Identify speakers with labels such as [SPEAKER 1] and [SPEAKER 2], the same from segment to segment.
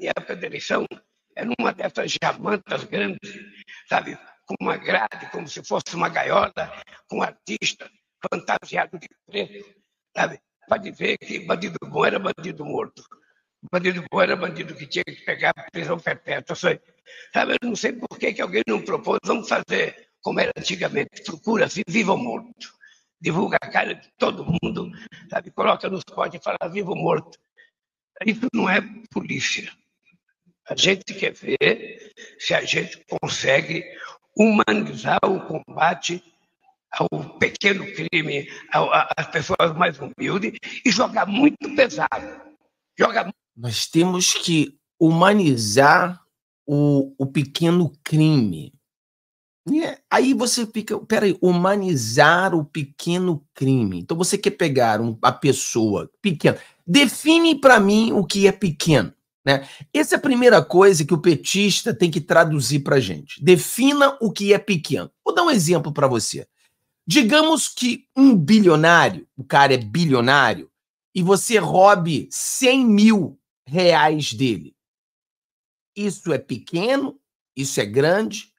[SPEAKER 1] e a Federação era é uma dessas jamantas grandes, sabe? Com uma grade, como se fosse uma gaiola, com um artista fantasiado de preto, sabe? Pode ver que bandido bom era bandido morto. Bandido bom era bandido que tinha que pegar prisão perpétua. Sabe? Eu não sei por que, que alguém não propôs, vamos fazer como era antigamente, procura-se vivo ou morto. Divulga a cara de todo mundo, sabe? Coloca nos potes e fala vivo ou morto. Isso não é polícia. A gente quer ver se a gente consegue humanizar o combate ao pequeno crime, às pessoas mais humildes e jogar muito pesado. Joga... Nós temos que humanizar o, o pequeno crime. E né? aí você fica, peraí, humanizar o pequeno crime. Então você quer pegar um, a pessoa pequena. Define para mim o que é pequeno. Né? Essa é a primeira coisa que o petista tem que traduzir para a gente. Defina o que é pequeno. Vou dar um exemplo para você. Digamos que um bilionário, o cara é bilionário, e você roube 100 mil reais dele. Isso é pequeno? Isso é grande?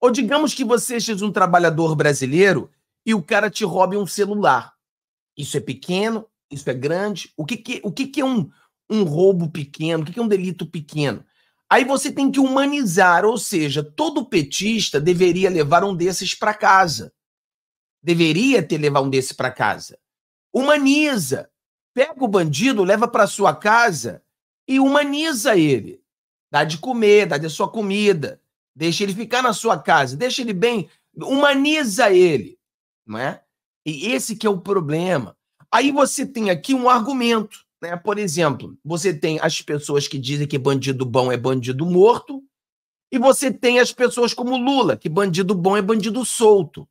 [SPEAKER 1] Ou digamos que você seja um trabalhador brasileiro e o cara te roube um celular. Isso é pequeno? Isso é grande? O que, que o que, que é um, um roubo pequeno? O que é um delito pequeno? Aí você tem que humanizar, ou seja, todo petista deveria levar um desses para casa. Deveria ter levar um desses para casa. Humaniza. Pega o bandido, leva para sua casa e humaniza ele. Dá de comer, dá de sua comida, deixa ele ficar na sua casa, deixa ele bem, humaniza ele, não é? E esse que é o problema. Aí você tem aqui um argumento. Né? Por exemplo, você tem as pessoas que dizem que bandido bom é bandido morto, e você tem as pessoas como Lula, que bandido bom é bandido solto.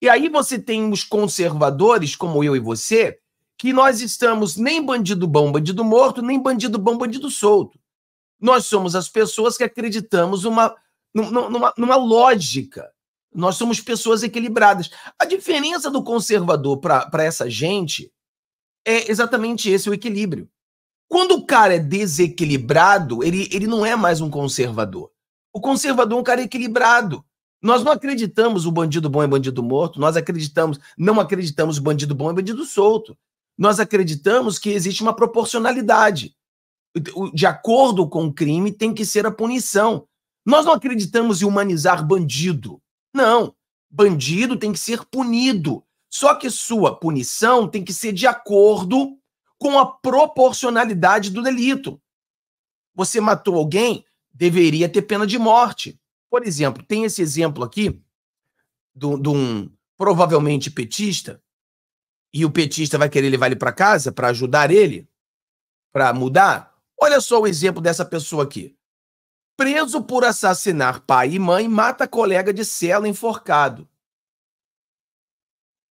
[SPEAKER 1] E aí você tem os conservadores, como eu e você, que nós estamos nem bandido bom, bandido morto, nem bandido bom, bandido solto. Nós somos as pessoas que acreditamos uma, numa, numa lógica. Nós somos pessoas equilibradas. A diferença do conservador para essa gente é exatamente esse o equilíbrio. Quando o cara é desequilibrado, ele, ele não é mais um conservador. O conservador é um cara equilibrado. Nós não acreditamos o bandido bom é bandido morto, nós acreditamos, não acreditamos o bandido bom é bandido solto. Nós acreditamos que existe uma proporcionalidade. De acordo com o crime, tem que ser a punição. Nós não acreditamos em humanizar bandido. Não. Bandido tem que ser punido só que sua punição tem que ser de acordo com a proporcionalidade do delito. Você matou alguém, deveria ter pena de morte. Por exemplo, tem esse exemplo aqui de um provavelmente petista, e o petista vai querer levar ele para casa para ajudar ele, para mudar. Olha só o exemplo dessa pessoa aqui. Preso por assassinar pai e mãe, mata colega de cela enforcado.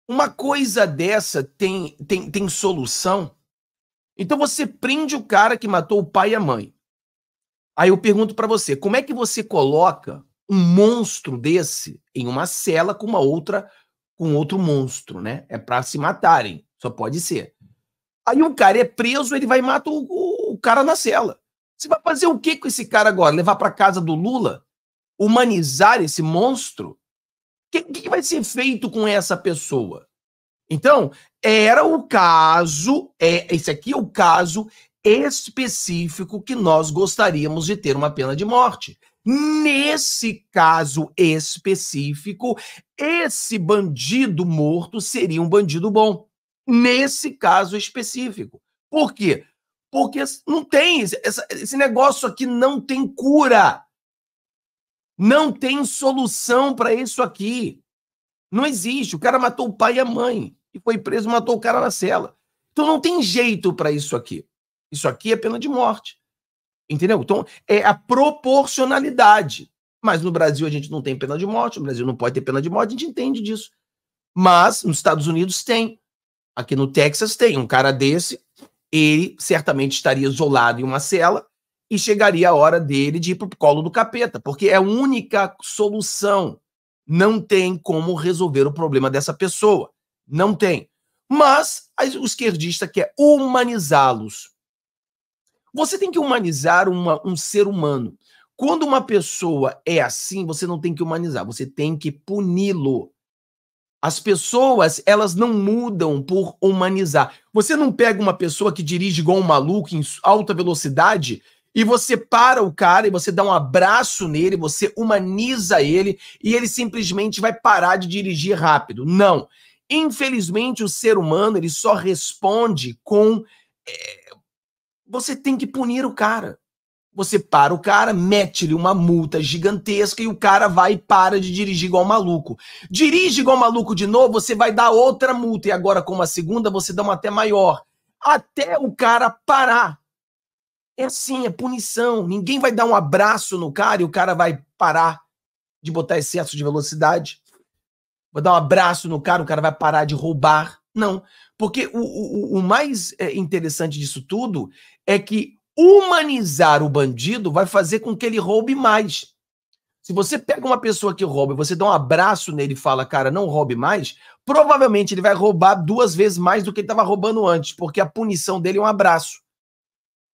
[SPEAKER 1] Uma coisa dessa tem, tem, tem solução? Então você prende o cara que matou o pai e a mãe. Aí eu pergunto para você, como é que você coloca um monstro desse em uma cela com uma outra com outro monstro, né? É para se matarem, só pode ser. Aí o cara é preso, ele vai e mata o, o, o cara na cela. Você vai fazer o que com esse cara agora? Levar para casa do Lula? Humanizar esse monstro? que, que vai ser feito com essa pessoa? Então, era o caso, é, esse aqui é o caso específico que nós gostaríamos de ter uma pena de morte. Nesse caso específico, esse bandido morto seria um bandido bom. Nesse caso específico. Por quê? Porque não tem. esse negócio aqui não tem cura. Não tem solução para isso aqui. Não existe. O cara matou o pai e a mãe e foi preso, matou o cara na cela. Então não tem jeito para isso aqui. Isso aqui é pena de morte. Entendeu? Então é a proporcionalidade. Mas no Brasil a gente não tem pena de morte, no Brasil não pode ter pena de morte, a gente entende disso. Mas nos Estados Unidos tem. Aqui no Texas tem um cara desse, ele certamente estaria isolado em uma cela e chegaria a hora dele de ir para o colo do capeta, porque é a única solução. Não tem como resolver o problema dessa pessoa. Não tem. Mas o esquerdista quer humanizá-los. Você tem que humanizar uma, um ser humano. Quando uma pessoa é assim, você não tem que humanizar, você tem que puni-lo. As pessoas, elas não mudam por humanizar. Você não pega uma pessoa que dirige igual um maluco em alta velocidade e você para o cara e você dá um abraço nele, você humaniza ele e ele simplesmente vai parar de dirigir rápido. Não. Infelizmente, o ser humano ele só responde com. É, você tem que punir o cara. Você para o cara, mete-lhe uma multa gigantesca e o cara vai e para de dirigir igual maluco. Dirige igual maluco de novo, você vai dar outra multa e agora, como a segunda, você dá uma até maior. Até o cara parar é assim, é punição. Ninguém vai dar um abraço no cara e o cara vai parar de botar excesso de velocidade. Vou dar um abraço no cara, o cara vai parar de roubar. Não. Porque o, o, o mais é, interessante disso tudo é que humanizar o bandido vai fazer com que ele roube mais. Se você pega uma pessoa que rouba, e você dá um abraço nele e fala, cara, não roube mais, provavelmente ele vai roubar duas vezes mais do que ele estava roubando antes, porque a punição dele é um abraço.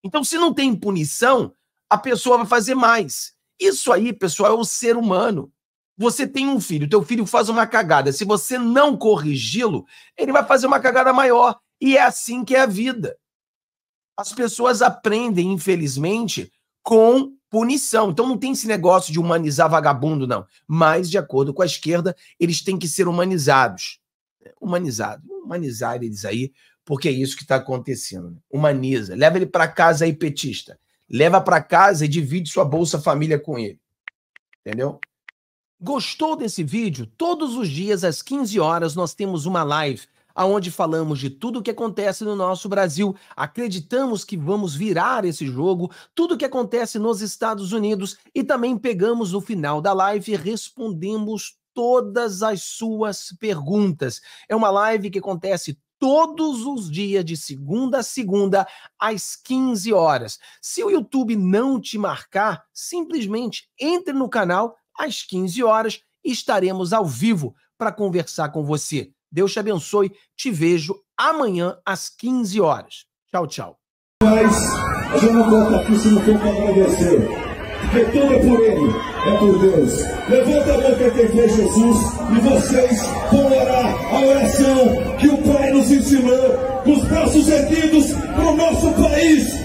[SPEAKER 1] Então, se não tem punição, a pessoa vai fazer mais. Isso aí, pessoal, é o ser humano. Você tem um filho, teu filho faz uma cagada. Se você não corrigi-lo, ele vai fazer uma cagada maior. E é assim que é a vida. As pessoas aprendem, infelizmente, com punição. Então não tem esse negócio de humanizar vagabundo, não. Mas, de acordo com a esquerda, eles têm que ser humanizados. Humanizado. Humanizar eles aí, porque é isso que está acontecendo. Né? Humaniza. Leva ele para casa aí, petista. Leva para casa e divide sua Bolsa Família com ele. Entendeu? Gostou desse vídeo? Todos os dias às 15 horas nós temos uma live aonde falamos de tudo o que acontece no nosso Brasil, acreditamos que vamos virar esse jogo, tudo o que acontece nos Estados Unidos e também pegamos no final da live e respondemos todas as suas perguntas. É uma live que acontece todos os dias, de segunda a segunda, às 15 horas. Se o YouTube não te marcar, simplesmente entre no canal às 15 horas e estaremos ao vivo para conversar com você. Deus te abençoe. Te vejo amanhã às 15 horas. Tchau, tchau. Mas eu não volto aqui se não for para agradecer. Porque tudo é por Ele, é por Deus. Levanta a mão para quem Jesus e vocês vão orar a oração que o Pai se ensinou, com os braços erguidos para o nosso país.